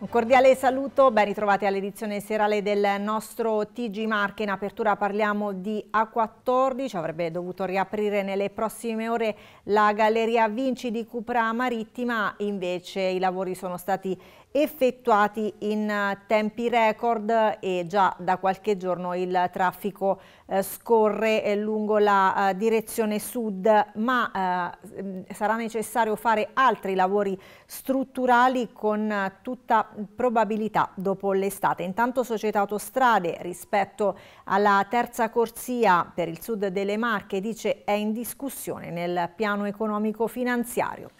Un cordiale saluto, ben ritrovati all'edizione serale del nostro TG Marche. In apertura parliamo di A14, avrebbe dovuto riaprire nelle prossime ore la Galleria Vinci di Cupra Marittima, invece i lavori sono stati effettuati in eh, tempi record e già da qualche giorno il traffico eh, scorre eh, lungo la eh, direzione sud ma eh, mm, sarà necessario fare altri lavori strutturali con eh, tutta probabilità dopo l'estate. Intanto Società Autostrade rispetto alla terza corsia per il sud delle Marche dice è in discussione nel piano economico finanziario.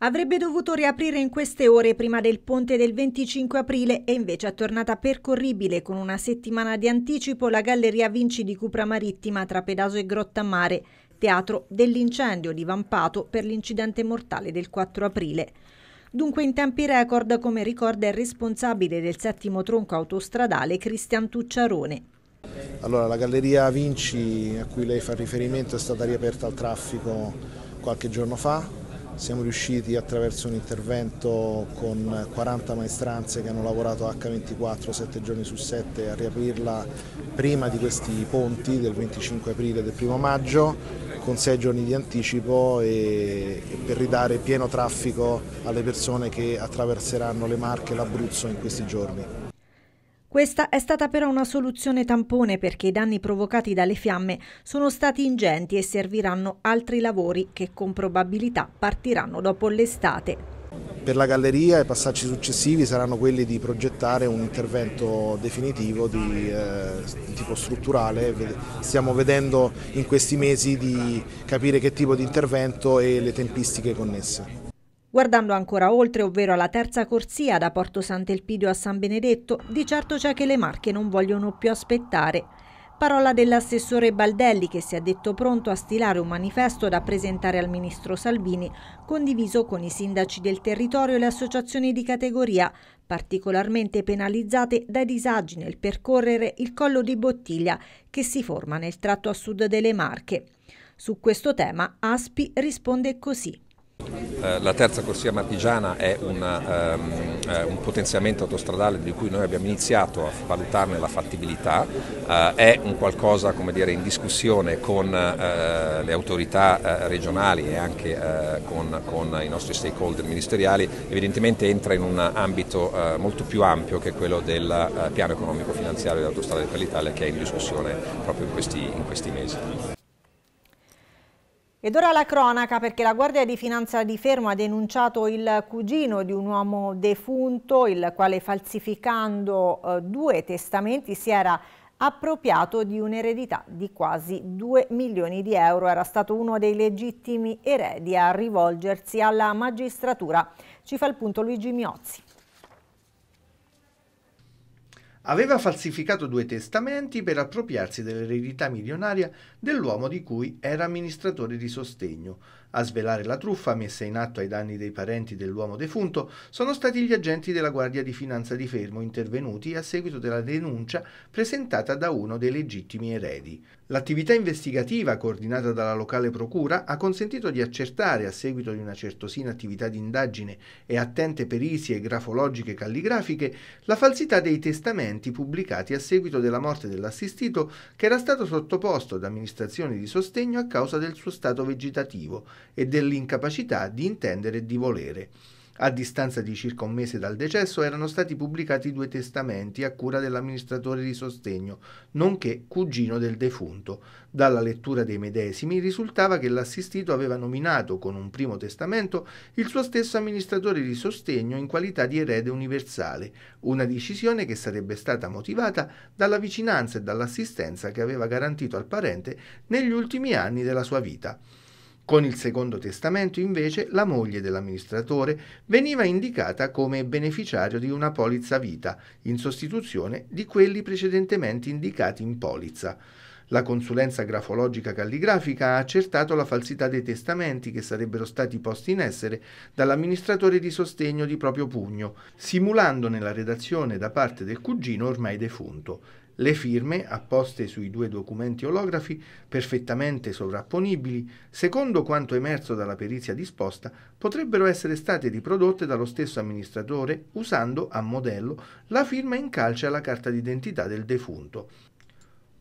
Avrebbe dovuto riaprire in queste ore prima del ponte del 25 aprile e invece è tornata percorribile con una settimana di anticipo la Galleria Vinci di Cupra Marittima tra Pedaso e Grotta Mare, teatro dell'incendio divampato per l'incidente mortale del 4 aprile. Dunque in tempi record, come ricorda il responsabile del settimo tronco autostradale Cristian Tucciarone. Allora, la Galleria Vinci a cui lei fa riferimento è stata riaperta al traffico qualche giorno fa, siamo riusciti attraverso un intervento con 40 maestranze che hanno lavorato H24 7 giorni su 7 a riaprirla prima di questi ponti del 25 aprile e del 1 maggio con 6 giorni di anticipo e, per ridare pieno traffico alle persone che attraverseranno le Marche e l'Abruzzo in questi giorni. Questa è stata però una soluzione tampone perché i danni provocati dalle fiamme sono stati ingenti e serviranno altri lavori che con probabilità partiranno dopo l'estate. Per la galleria i passaggi successivi saranno quelli di progettare un intervento definitivo di, eh, di tipo strutturale. Stiamo vedendo in questi mesi di capire che tipo di intervento e le tempistiche connesse. Guardando ancora oltre, ovvero alla terza corsia da Porto Sant'Elpidio a San Benedetto, di certo c'è che le Marche non vogliono più aspettare. Parola dell'assessore Baldelli che si è detto pronto a stilare un manifesto da presentare al ministro Salvini, condiviso con i sindaci del territorio e le associazioni di categoria, particolarmente penalizzate dai disagi nel percorrere il collo di bottiglia che si forma nel tratto a sud delle Marche. Su questo tema Aspi risponde così. Eh, la terza corsia marchigiana è una, um, ehm, eh, un potenziamento autostradale di cui noi abbiamo iniziato a valutarne la fattibilità, uh, è un qualcosa dire, in discussione con uh, le autorità uh, regionali e anche con, con, i nostri stakeholder ministeriali, evidentemente entra in un ambito molto più ampio che quello del piano economico finanziario dell'autostrada per l'Italia che è in discussione proprio in questi, in questi mesi. Ed ora la cronaca perché la Guardia di Finanza di Fermo ha denunciato il cugino di un uomo defunto il quale falsificando eh, due testamenti si era appropriato di un'eredità di quasi 2 milioni di euro. Era stato uno dei legittimi eredi a rivolgersi alla magistratura. Ci fa il punto Luigi Miozzi. Aveva falsificato due testamenti per appropriarsi dell'eredità milionaria dell'uomo di cui era amministratore di sostegno. A svelare la truffa messa in atto ai danni dei parenti dell'uomo defunto sono stati gli agenti della Guardia di Finanza di Fermo intervenuti a seguito della denuncia presentata da uno dei legittimi eredi. L'attività investigativa coordinata dalla locale procura ha consentito di accertare, a seguito di una certosina attività di indagine e attente perizie grafologiche e calligrafiche, la falsità dei testamenti pubblicati a seguito della morte dell'assistito che era stato sottoposto ad amministrazioni di sostegno a causa del suo stato vegetativo e dell'incapacità di intendere e di volere. A distanza di circa un mese dal decesso erano stati pubblicati due testamenti a cura dell'amministratore di sostegno, nonché cugino del defunto. Dalla lettura dei medesimi risultava che l'assistito aveva nominato con un primo testamento il suo stesso amministratore di sostegno in qualità di erede universale, una decisione che sarebbe stata motivata dalla vicinanza e dall'assistenza che aveva garantito al parente negli ultimi anni della sua vita. Con il secondo testamento, invece, la moglie dell'amministratore veniva indicata come beneficiario di una polizza vita, in sostituzione di quelli precedentemente indicati in polizza. La consulenza grafologica calligrafica ha accertato la falsità dei testamenti che sarebbero stati posti in essere dall'amministratore di sostegno di proprio pugno, simulandone la redazione da parte del cugino ormai defunto. Le firme, apposte sui due documenti olografi, perfettamente sovrapponibili, secondo quanto emerso dalla perizia disposta, potrebbero essere state riprodotte dallo stesso amministratore usando, a modello, la firma in calce alla carta d'identità del defunto.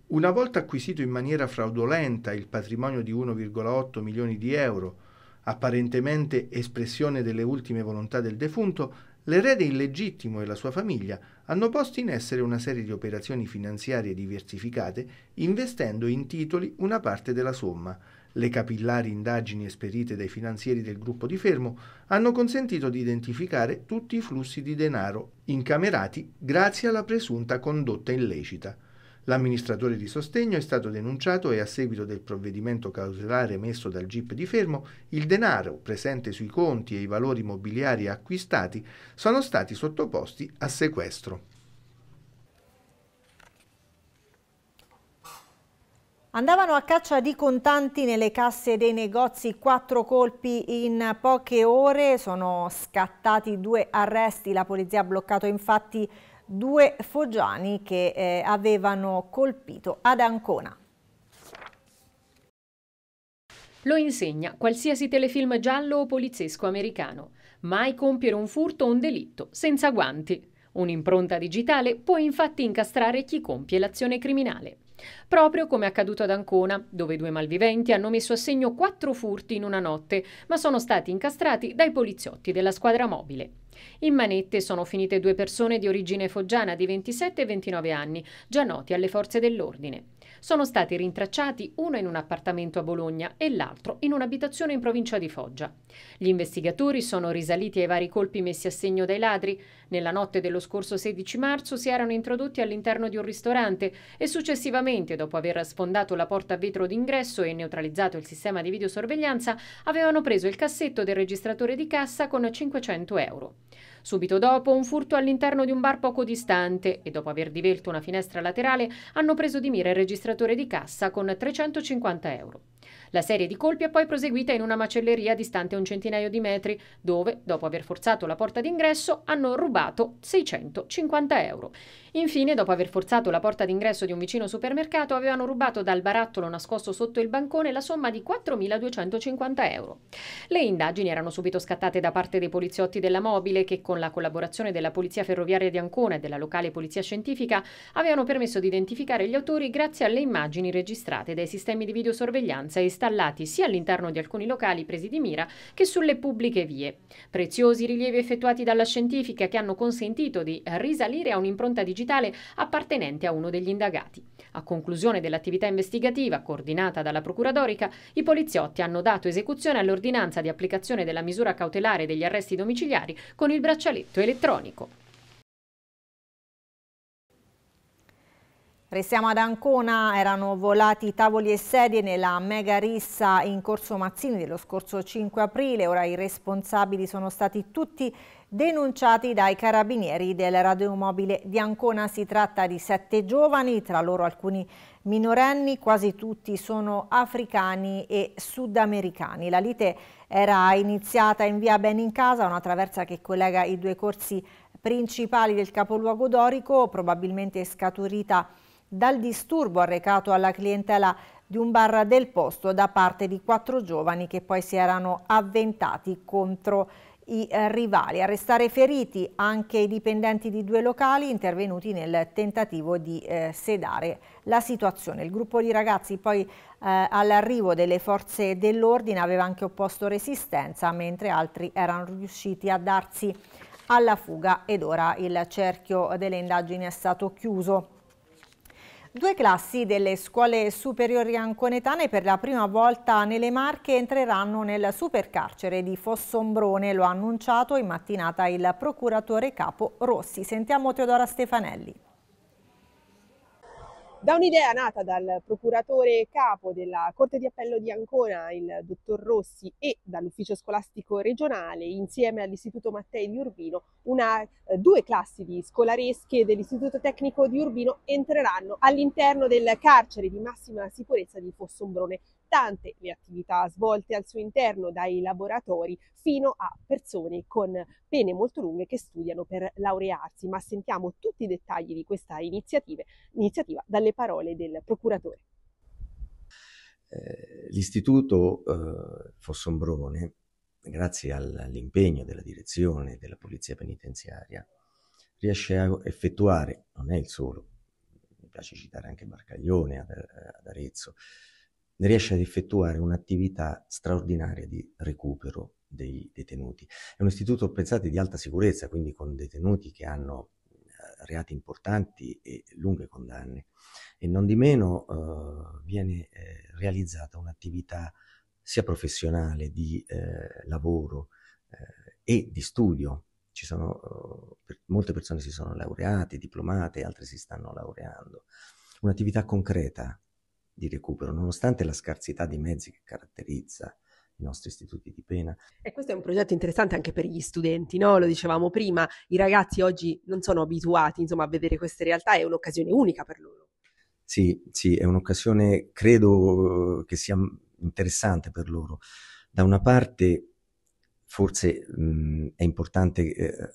Una volta acquisito in maniera fraudolenta il patrimonio di 1,8 milioni di euro, apparentemente espressione delle ultime volontà del defunto, L'erede illegittimo e la sua famiglia hanno posto in essere una serie di operazioni finanziarie diversificate investendo in titoli una parte della somma. Le capillari indagini esperite dai finanzieri del gruppo di Fermo hanno consentito di identificare tutti i flussi di denaro incamerati grazie alla presunta condotta illecita. L'amministratore di sostegno è stato denunciato e a seguito del provvedimento cautelare emesso dal GIP di Fermo, il denaro presente sui conti e i valori mobiliari acquistati sono stati sottoposti a sequestro. Andavano a caccia di contanti nelle casse dei negozi, quattro colpi in poche ore, sono scattati due arresti, la polizia ha bloccato infatti due foggiani che eh, avevano colpito ad Ancona. Lo insegna qualsiasi telefilm giallo o poliziesco americano. Mai compiere un furto o un delitto senza guanti. Un'impronta digitale può infatti incastrare chi compie l'azione criminale. Proprio come accaduto ad Ancona, dove due malviventi hanno messo a segno quattro furti in una notte, ma sono stati incastrati dai poliziotti della squadra mobile. In manette sono finite due persone di origine foggiana di 27 e 29 anni, già noti alle forze dell'ordine. Sono stati rintracciati uno in un appartamento a Bologna e l'altro in un'abitazione in provincia di Foggia. Gli investigatori sono risaliti ai vari colpi messi a segno dai ladri, nella notte dello scorso 16 marzo si erano introdotti all'interno di un ristorante e successivamente, dopo aver sfondato la porta a vetro d'ingresso e neutralizzato il sistema di videosorveglianza, avevano preso il cassetto del registratore di cassa con 500 euro. Subito dopo un furto all'interno di un bar poco distante e dopo aver divelto una finestra laterale hanno preso di mira il registratore di cassa con 350 euro. La serie di colpi è poi proseguita in una macelleria distante un centinaio di metri, dove, dopo aver forzato la porta d'ingresso, hanno rubato 650 euro. Infine, dopo aver forzato la porta d'ingresso di un vicino supermercato, avevano rubato dal barattolo nascosto sotto il bancone la somma di 4.250 euro. Le indagini erano subito scattate da parte dei poliziotti della mobile che, con la collaborazione della Polizia Ferroviaria di Ancona e della locale Polizia Scientifica, avevano permesso di identificare gli autori grazie alle immagini registrate dai sistemi di videosorveglianza e istantanea installati sia all'interno di alcuni locali presi di mira che sulle pubbliche vie. Preziosi rilievi effettuati dalla scientifica che hanno consentito di risalire a un'impronta digitale appartenente a uno degli indagati. A conclusione dell'attività investigativa coordinata dalla Procuradorica, i poliziotti hanno dato esecuzione all'ordinanza di applicazione della misura cautelare degli arresti domiciliari con il braccialetto elettronico. Restiamo ad Ancona, erano volati tavoli e sedie nella mega rissa in Corso Mazzini dello scorso 5 aprile, ora i responsabili sono stati tutti denunciati dai carabinieri del radiomobile di Ancona. Si tratta di sette giovani, tra loro alcuni minorenni, quasi tutti sono africani e sudamericani. La lite era iniziata in via Benincasa, una traversa che collega i due corsi principali del capoluogo dorico, probabilmente scaturita dal disturbo arrecato alla clientela di un bar del posto da parte di quattro giovani che poi si erano avventati contro i eh, rivali. A restare feriti anche i dipendenti di due locali intervenuti nel tentativo di eh, sedare la situazione. Il gruppo di ragazzi poi eh, all'arrivo delle forze dell'ordine aveva anche opposto resistenza mentre altri erano riusciti a darsi alla fuga ed ora il cerchio delle indagini è stato chiuso. Due classi delle scuole superiori anconetane per la prima volta nelle Marche entreranno nel supercarcere di Fossombrone, lo ha annunciato in mattinata il procuratore capo Rossi. Sentiamo Teodora Stefanelli. Da un'idea nata dal procuratore capo della Corte di Appello di Ancona, il dottor Rossi, e dall'ufficio scolastico regionale, insieme all'Istituto Mattei di Urbino, una, eh, due classi di scolaresche dell'Istituto Tecnico di Urbino entreranno all'interno del carcere di massima sicurezza di Fossombrone tante le attività svolte al suo interno dai laboratori fino a persone con pene molto lunghe che studiano per laurearsi, ma sentiamo tutti i dettagli di questa iniziativa, iniziativa dalle parole del procuratore. Eh, l'istituto eh, Fossombrone, grazie all'impegno della direzione della Polizia Penitenziaria, riesce a effettuare, non è il solo, mi piace citare anche Barcaglione ad, eh, ad Arezzo, riesce ad effettuare un'attività straordinaria di recupero dei detenuti. È un istituto, pensate, di alta sicurezza, quindi con detenuti che hanno eh, reati importanti e lunghe condanne. E non di meno eh, viene eh, realizzata un'attività sia professionale di eh, lavoro eh, e di studio. Ci sono, eh, per, molte persone si sono laureate, diplomate, altre si stanno laureando. Un'attività concreta di recupero, nonostante la scarsità di mezzi che caratterizza i nostri istituti di pena. E questo è un progetto interessante anche per gli studenti, no? Lo dicevamo prima, i ragazzi oggi non sono abituati insomma, a vedere queste realtà, è un'occasione unica per loro. Sì, sì, è un'occasione, credo che sia interessante per loro. Da una parte, forse mh, è importante eh,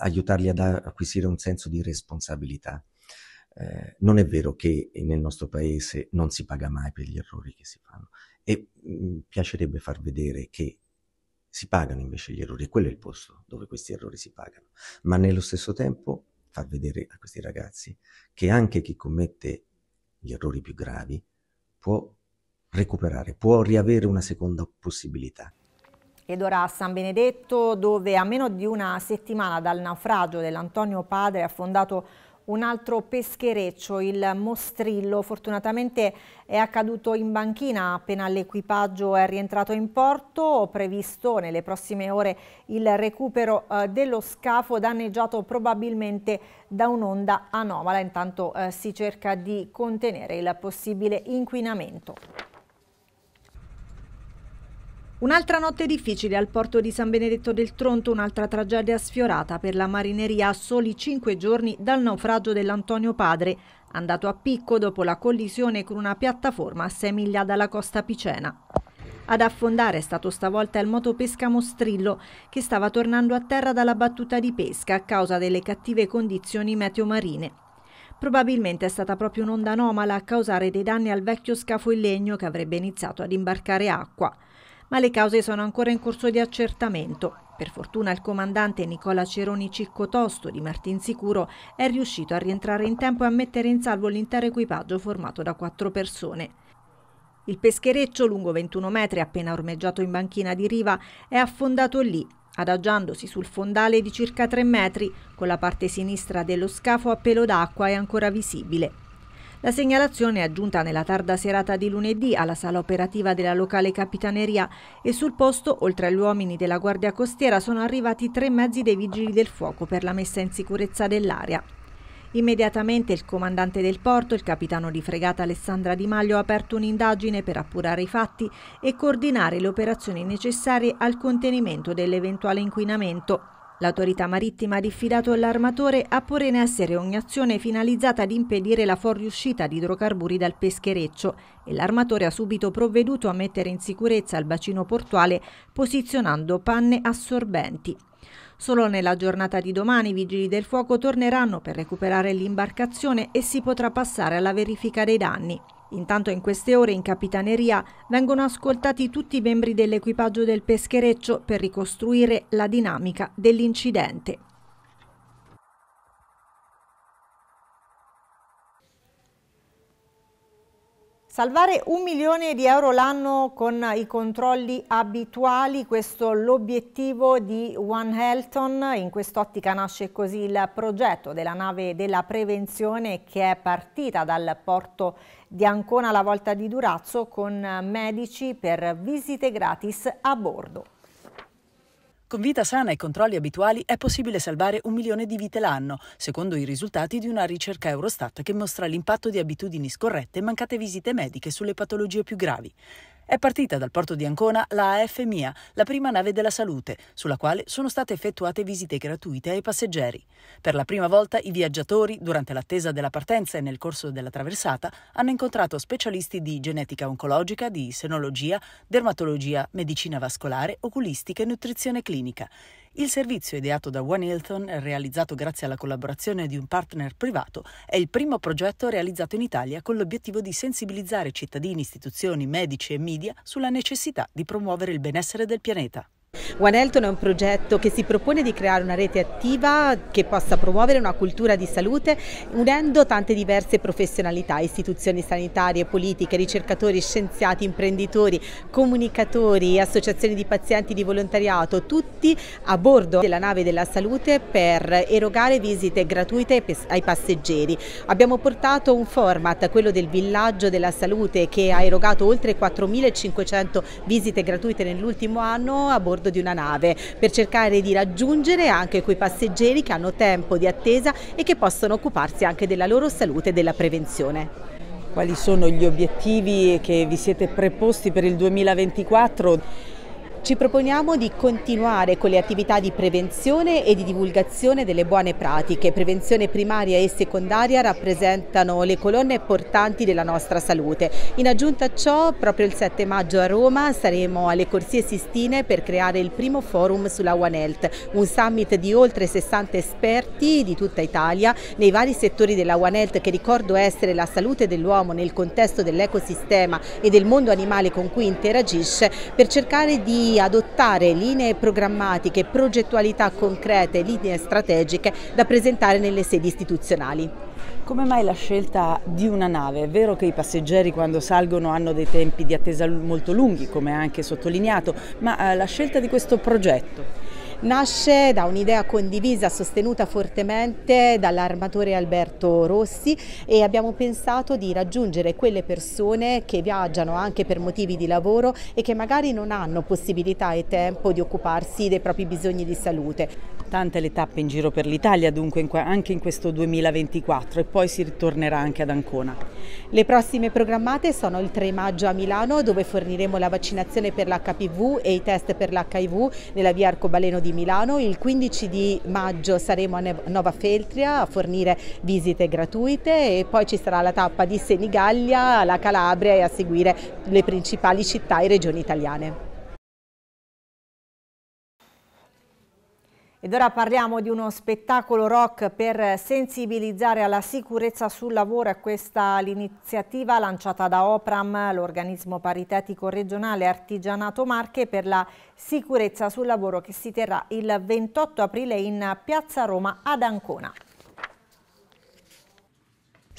aiutarli ad acquisire un senso di responsabilità eh, non è vero che nel nostro paese non si paga mai per gli errori che si fanno e mi mm, piacerebbe far vedere che si pagano invece gli errori e quello è il posto dove questi errori si pagano, ma nello stesso tempo far vedere a questi ragazzi che anche chi commette gli errori più gravi può recuperare, può riavere una seconda possibilità. Ed ora a San Benedetto, dove a meno di una settimana dal naufragio dell'Antonio Padre affondato un altro peschereccio, il Mostrillo. Fortunatamente è accaduto in banchina appena l'equipaggio è rientrato in porto. Previsto nelle prossime ore il recupero eh, dello scafo danneggiato probabilmente da un'onda anomala. Intanto eh, si cerca di contenere il possibile inquinamento. Un'altra notte difficile al porto di San Benedetto del Tronto, un'altra tragedia sfiorata per la marineria a soli cinque giorni dal naufragio dell'Antonio Padre, andato a picco dopo la collisione con una piattaforma a 6 miglia dalla costa picena. Ad affondare è stato stavolta il motopesca Mostrillo, che stava tornando a terra dalla battuta di pesca a causa delle cattive condizioni meteomarine. Probabilmente è stata proprio un'onda anomala a causare dei danni al vecchio scafo in legno che avrebbe iniziato ad imbarcare acqua ma le cause sono ancora in corso di accertamento. Per fortuna il comandante Nicola Ceroni Ciccotosto di Martinsicuro è riuscito a rientrare in tempo e a mettere in salvo l'intero equipaggio formato da quattro persone. Il peschereccio, lungo 21 metri, appena ormeggiato in banchina di riva, è affondato lì, adagiandosi sul fondale di circa 3 metri, con la parte sinistra dello scafo a pelo d'acqua è ancora visibile. La segnalazione è aggiunta nella tarda serata di lunedì alla sala operativa della locale Capitaneria e sul posto, oltre agli uomini della Guardia Costiera, sono arrivati tre mezzi dei Vigili del Fuoco per la messa in sicurezza dell'area. Immediatamente il comandante del porto, il capitano di fregata Alessandra Di Maglio, ha aperto un'indagine per appurare i fatti e coordinare le operazioni necessarie al contenimento dell'eventuale inquinamento. L'autorità marittima ha diffidato l'armatore a porre in essere ogni azione finalizzata ad impedire la fuoriuscita di idrocarburi dal peschereccio e l'armatore ha subito provveduto a mettere in sicurezza il bacino portuale posizionando panne assorbenti. Solo nella giornata di domani i vigili del fuoco torneranno per recuperare l'imbarcazione e si potrà passare alla verifica dei danni. Intanto in queste ore in Capitaneria vengono ascoltati tutti i membri dell'equipaggio del peschereccio per ricostruire la dinamica dell'incidente. Salvare un milione di euro l'anno con i controlli abituali, questo l'obiettivo di One Helton. In quest'ottica nasce così il progetto della nave della prevenzione che è partita dal porto di Ancona alla volta di Durazzo con eh, medici per visite gratis a bordo. Con vita sana e controlli abituali è possibile salvare un milione di vite l'anno, secondo i risultati di una ricerca Eurostat che mostra l'impatto di abitudini scorrette e mancate visite mediche sulle patologie più gravi. È partita dal porto di Ancona la AFMIA, la prima nave della salute, sulla quale sono state effettuate visite gratuite ai passeggeri. Per la prima volta i viaggiatori, durante l'attesa della partenza e nel corso della traversata, hanno incontrato specialisti di genetica oncologica, di senologia, dermatologia, medicina vascolare, oculistica e nutrizione clinica. Il servizio ideato da One Hilton e realizzato grazie alla collaborazione di un partner privato è il primo progetto realizzato in Italia con l'obiettivo di sensibilizzare cittadini, istituzioni, medici e media sulla necessità di promuovere il benessere del pianeta. One Elton è un progetto che si propone di creare una rete attiva che possa promuovere una cultura di salute unendo tante diverse professionalità, istituzioni sanitarie, politiche, ricercatori, scienziati, imprenditori, comunicatori, associazioni di pazienti di volontariato, tutti a bordo della nave della salute per erogare visite gratuite ai passeggeri. Abbiamo portato un format, quello del villaggio della salute che ha erogato oltre 4.500 visite gratuite nell'ultimo anno a bordo bordo di una nave per cercare di raggiungere anche quei passeggeri che hanno tempo di attesa e che possono occuparsi anche della loro salute e della prevenzione. Quali sono gli obiettivi che vi siete preposti per il 2024? Ci proponiamo di continuare con le attività di prevenzione e di divulgazione delle buone pratiche. Prevenzione primaria e secondaria rappresentano le colonne portanti della nostra salute. In aggiunta a ciò, proprio il 7 maggio a Roma saremo alle Corsie Sistine per creare il primo forum sulla One Health, un summit di oltre 60 esperti di tutta Italia nei vari settori della One Health che ricordo essere la salute dell'uomo nel contesto dell'ecosistema e del mondo animale con cui interagisce per cercare di adottare linee programmatiche, progettualità concrete, linee strategiche da presentare nelle sedi istituzionali. Come mai la scelta di una nave? È vero che i passeggeri quando salgono hanno dei tempi di attesa molto lunghi, come anche sottolineato, ma eh, la scelta di questo progetto? nasce da un'idea condivisa, sostenuta fortemente dall'armatore Alberto Rossi e abbiamo pensato di raggiungere quelle persone che viaggiano anche per motivi di lavoro e che magari non hanno possibilità e tempo di occuparsi dei propri bisogni di salute tante le tappe in giro per l'Italia, dunque anche in questo 2024 e poi si ritornerà anche ad Ancona. Le prossime programmate sono il 3 maggio a Milano dove forniremo la vaccinazione per l'HPV e i test per l'HIV nella via Arcobaleno di Milano, il 15 di maggio saremo a Nova Feltria a fornire visite gratuite e poi ci sarà la tappa di Senigallia, la Calabria e a seguire le principali città e regioni italiane. Ed ora parliamo di uno spettacolo rock per sensibilizzare alla sicurezza sul lavoro e questa è l'iniziativa lanciata da Opram, l'organismo paritetico regionale Artigianato Marche per la sicurezza sul lavoro che si terrà il 28 aprile in Piazza Roma ad Ancona.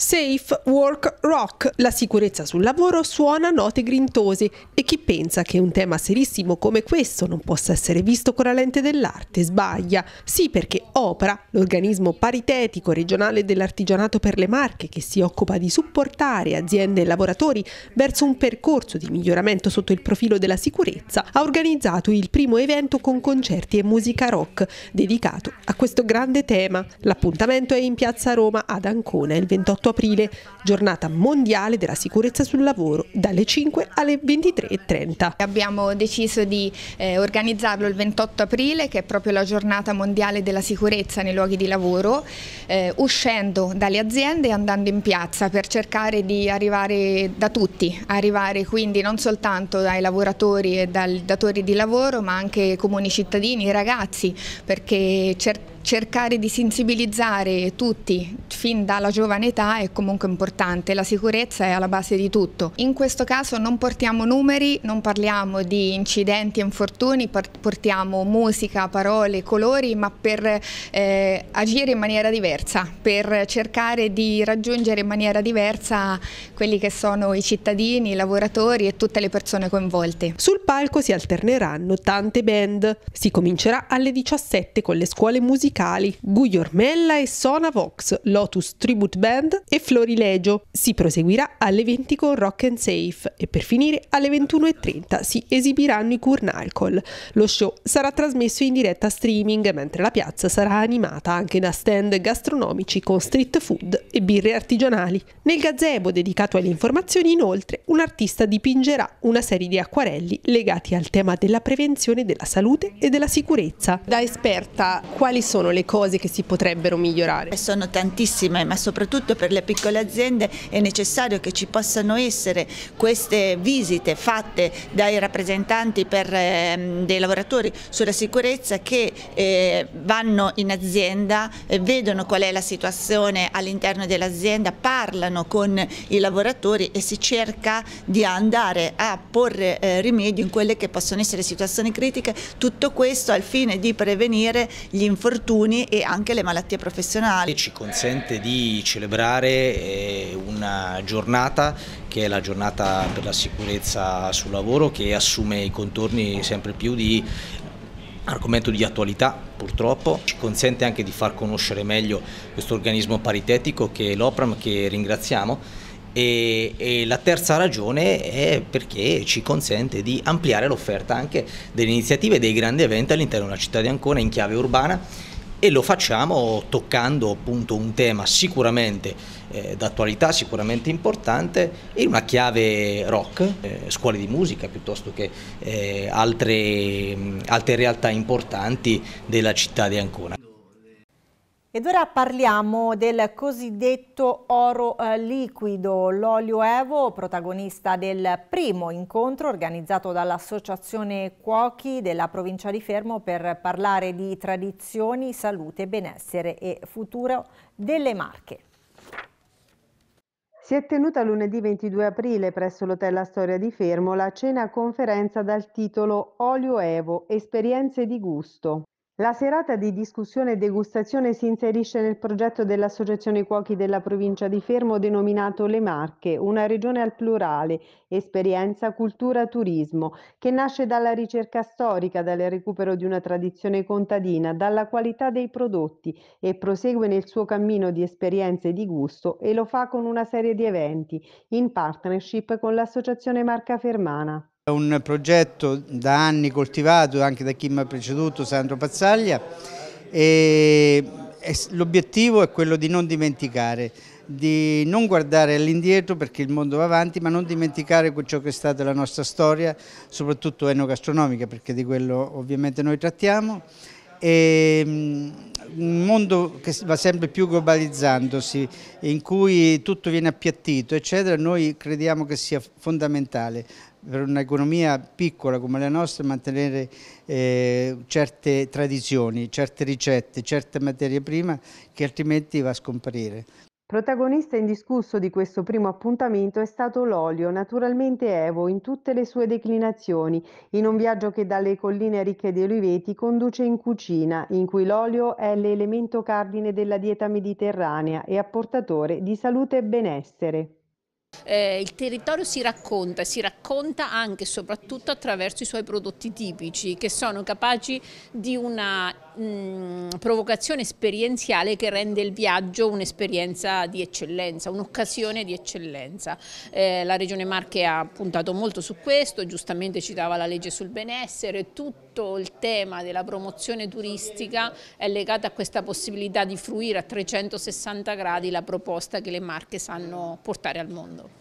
Safe Work Rock, la sicurezza sul lavoro suona note grintose e chi pensa che un tema serissimo come questo non possa essere visto con la lente dell'arte sbaglia. Sì perché Opera, l'organismo paritetico regionale dell'artigianato per le Marche che si occupa di supportare aziende e lavoratori verso un percorso di miglioramento sotto il profilo della sicurezza, ha organizzato il primo evento con concerti e musica rock dedicato a questo grande tema. L'appuntamento è in piazza Roma ad Ancona il 28 aprile aprile, giornata mondiale della sicurezza sul lavoro, dalle 5 alle 23.30. Abbiamo deciso di eh, organizzarlo il 28 aprile, che è proprio la giornata mondiale della sicurezza nei luoghi di lavoro, eh, uscendo dalle aziende e andando in piazza per cercare di arrivare da tutti, arrivare quindi non soltanto dai lavoratori e dai datori di lavoro, ma anche comuni cittadini, ragazzi, perché cercare cercare di sensibilizzare tutti fin dalla giovane età è comunque importante, la sicurezza è alla base di tutto. In questo caso non portiamo numeri, non parliamo di incidenti e infortuni, portiamo musica, parole, colori, ma per eh, agire in maniera diversa, per cercare di raggiungere in maniera diversa quelli che sono i cittadini, i lavoratori e tutte le persone coinvolte. Sul palco si alterneranno tante band. Si comincerà alle 17 con le scuole musicali musicali, Gugliormella e Sona Vox, Lotus Tribute Band e Florilegio. Si proseguirà alle 20 con Rock and Safe e per finire alle 21.30 si esibiranno i Curnalcol. Lo show sarà trasmesso in diretta streaming mentre la piazza sarà animata anche da stand gastronomici con street food e birre artigianali. Nel gazebo dedicato alle informazioni inoltre un artista dipingerà una serie di acquarelli legati al tema della prevenzione della salute e della sicurezza. Da esperta, quali sono sono le cose che si potrebbero migliorare? Sono tantissime, ma soprattutto per le piccole aziende è necessario che ci possano essere queste visite fatte dai rappresentanti per, eh, dei lavoratori sulla sicurezza che eh, vanno in azienda, eh, vedono qual è la situazione all'interno dell'azienda, parlano con i lavoratori e si cerca di andare a porre eh, rimedio in quelle che possono essere situazioni critiche, tutto questo al fine di prevenire gli infortuni infortuni e anche le malattie professionali. Ci consente di celebrare eh, una giornata che è la giornata per la sicurezza sul lavoro che assume i contorni sempre più di argomento di attualità purtroppo, ci consente anche di far conoscere meglio questo organismo paritetico che è l'OPRAM che ringraziamo e, e, la terza ragione è perché ci consente di ampliare l'offerta anche delle iniziative e dei grandi eventi all'interno della città di Ancona in chiave urbana e lo facciamo toccando appunto un tema sicuramente eh, d'attualità, sicuramente importante e una chiave rock, eh, scuole di musica piuttosto che eh, altre, altre realtà importanti della città di Ancona. Ed ora parliamo del cosiddetto oro eh, liquido, l'olio Evo, protagonista del primo incontro organizzato dall'Associazione Cuochi della provincia di Fermo per parlare di tradizioni, salute, benessere e futuro delle Marche. Si è tenuta lunedì 22 aprile presso l'Hotel Storia di Fermo la cena conferenza dal titolo Olio Evo, esperienze di gusto. La serata di discussione e degustazione si inserisce nel progetto dell'Associazione Cuochi della provincia di Fermo denominato Le Marche, una regione al plurale, esperienza, cultura, turismo, che nasce dalla ricerca storica, dal recupero di una tradizione contadina, dalla qualità dei prodotti e prosegue nel suo cammino di esperienze e di gusto e lo fa con una serie di eventi in partnership con l'Associazione Marca Fermana. È un progetto da anni coltivato anche da chi mi ha preceduto, Sandro Pazzaglia, e l'obiettivo è quello di non dimenticare, di non guardare all'indietro perché il mondo va avanti, ma non dimenticare ciò che è stata la nostra storia, soprattutto enogastronomica, perché di quello ovviamente noi trattiamo. E ehm, un mondo che va sempre più globalizzandosi, in cui tutto viene appiattito, eccetera, noi crediamo che sia fondamentale per un'economia piccola come la nostra mantenere eh, certe tradizioni, certe ricette, certe materie prime che altrimenti va a scomparire. Protagonista indiscusso di questo primo appuntamento è stato l'olio, naturalmente Evo, in tutte le sue declinazioni, in un viaggio che dalle colline ricche di oliveti conduce in cucina, in cui l'olio è l'elemento cardine della dieta mediterranea e apportatore di salute e benessere. Eh, il territorio si racconta, si racconta anche e soprattutto attraverso i suoi prodotti tipici che sono capaci di una mh, provocazione esperienziale che rende il viaggio un'esperienza di eccellenza, un'occasione di eccellenza. Eh, la Regione Marche ha puntato molto su questo, giustamente citava la legge sul benessere, tutto il tema della promozione turistica è legato a questa possibilità di fruire a 360 gradi la proposta che le Marche sanno portare al mondo.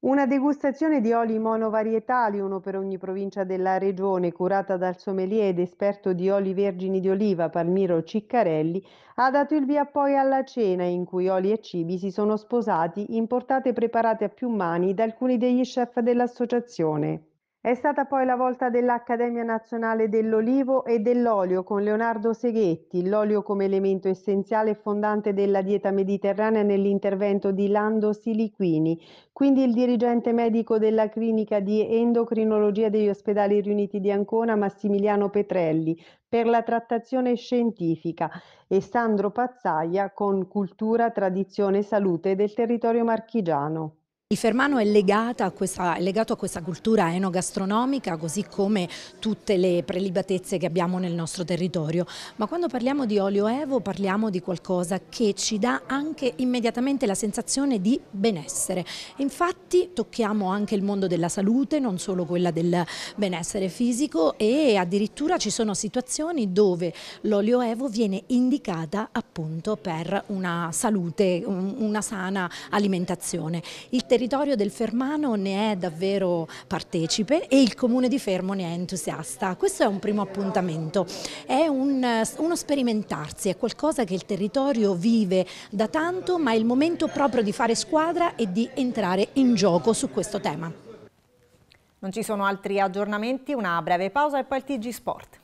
Una degustazione di oli monovarietali, uno per ogni provincia della regione, curata dal sommelier ed esperto di oli vergini di oliva Palmiro Ciccarelli, ha dato il via poi alla cena in cui oli e cibi si sono sposati, importate e preparate a più mani da alcuni degli chef dell'associazione. È stata poi la volta dell'Accademia Nazionale dell'Olivo e dell'Olio con Leonardo Seghetti, l'olio come elemento essenziale e fondante della dieta mediterranea nell'intervento di Lando Siliquini, quindi il dirigente medico della clinica di endocrinologia degli ospedali riuniti di Ancona Massimiliano Petrelli per la trattazione scientifica e Sandro Pazzaia con Cultura, Tradizione e Salute del territorio marchigiano. Il Fermano è, a questa, è, legato a questa cultura enogastronomica così come tutte le prelibatezze che abbiamo nel nostro territorio, ma quando parliamo di olio evo parliamo di qualcosa che ci dà anche immediatamente la sensazione di benessere. Infatti tocchiamo anche il mondo della salute, non solo quella del benessere fisico e addirittura ci sono situazioni dove l'olio evo viene indicata appunto per una salute, una sana alimentazione. Il territorio del Fermano ne è davvero partecipe e il Comune di Fermo ne è entusiasta. Questo è un primo appuntamento, è un, uno sperimentarsi, è qualcosa che il territorio vive da tanto ma è il momento proprio di fare squadra e di entrare in gioco su questo tema. Non ci sono altri aggiornamenti, una breve pausa e poi il TG Sport.